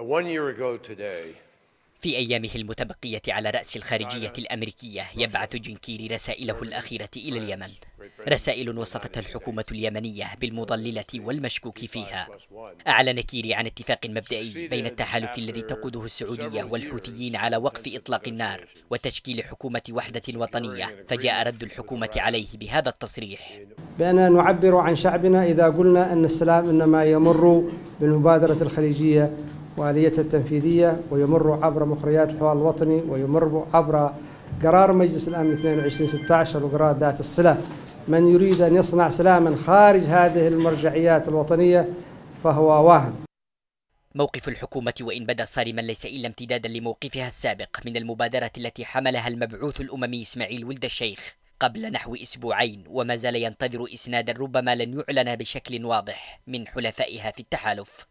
Uh, في أيامه المتبقية على رأس الخارجية الأمريكية يبعث جنكيري رسائله الأخيرة إلى اليمن رسائل وصفتها الحكومة اليمنية بالمضللة والمشكوك فيها أعلن كيري عن اتفاق مبدئي بين التحالف الذي تقوده السعودية والحوثيين على وقف إطلاق النار وتشكيل حكومة وحدة وطنية فجاء رد الحكومة عليه بهذا التصريح بأن نعبر عن شعبنا إذا قلنا أن السلام إنما يمر بالمبادرة الخليجية وآلية التنفيذية ويمر عبر مخرجات الحوار الوطني ويمر عبر قرار مجلس الأمن 2216 وقرار ذات الصلة من يريد أن يصنع سلاما خارج هذه المرجعيات الوطنية فهو واهم موقف الحكومة وإن بدا صارما ليس إلا امتدادا لموقفها السابق من المبادرة التي حملها المبعوث الأممي إسماعيل ولد الشيخ قبل نحو أسبوعين وما زال ينتظر إسنادا ربما لن يعلن بشكل واضح من حلفائها في التحالف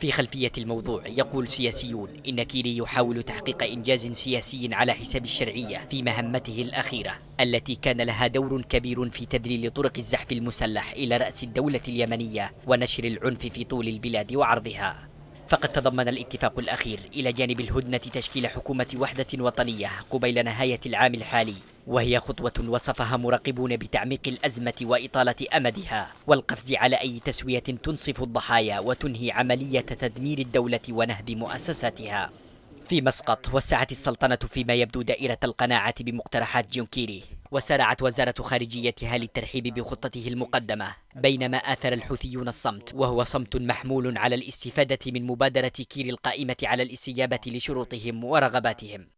في خلفية الموضوع يقول سياسيون إن كيري يحاول تحقيق إنجاز سياسي على حساب الشرعية في مهمته الأخيرة التي كان لها دور كبير في تدليل طرق الزحف المسلح إلى رأس الدولة اليمنية ونشر العنف في طول البلاد وعرضها فقد تضمن الاتفاق الأخير إلى جانب الهدنة تشكيل حكومة وحدة وطنية قبيل نهاية العام الحالي وهي خطوة وصفها مراقبون بتعميق الأزمة وإطالة أمدها والقفز على أي تسوية تنصف الضحايا وتنهي عملية تدمير الدولة ونهب مؤسساتها في مسقط وسعت السلطنة فيما يبدو دائرة القناعة بمقترحات جونكيري وسارعت وزارة خارجيتها للترحيب بخطته المقدمة بينما آثر الحوثيون الصمت وهو صمت محمول على الاستفادة من مبادرة كير القائمة على الاستجابة لشروطهم ورغباتهم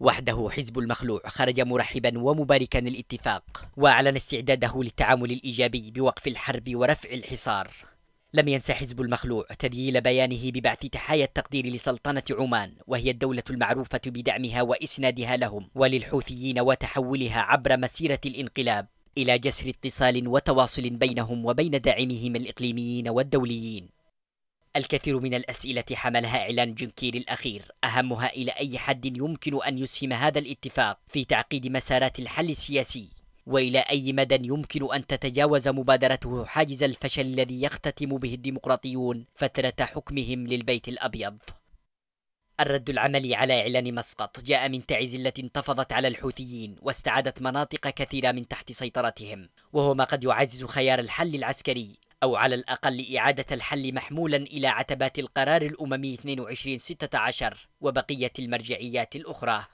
وحده حزب المخلوع خرج مرحبا ومباركا الاتفاق وأعلن استعداده للتعامل الإيجابي بوقف الحرب ورفع الحصار لم ينسى حزب المخلوع تذييل بيانه ببعث تحايا التقدير لسلطنة عمان وهي الدولة المعروفة بدعمها وإسنادها لهم وللحوثيين وتحولها عبر مسيرة الانقلاب إلى جسر اتصال وتواصل بينهم وبين داعميهم الإقليميين والدوليين الكثير من الأسئلة حملها إعلان جنكير الأخير أهمها إلى أي حد يمكن أن يسهم هذا الاتفاق في تعقيد مسارات الحل السياسي والى اي مدى يمكن ان تتجاوز مبادرته حاجز الفشل الذي يختتم به الديمقراطيون فتره حكمهم للبيت الابيض الرد العملي على إعلان مسقط جاء من تعز التي انتفضت على الحوثيين واستعادت مناطق كثيرة من تحت سيطرتهم وهو ما قد يعزز خيار الحل العسكري أو على الأقل إعادة الحل محمولا إلى عتبات القرار الأممي 2216 وبقية المرجعيات الأخرى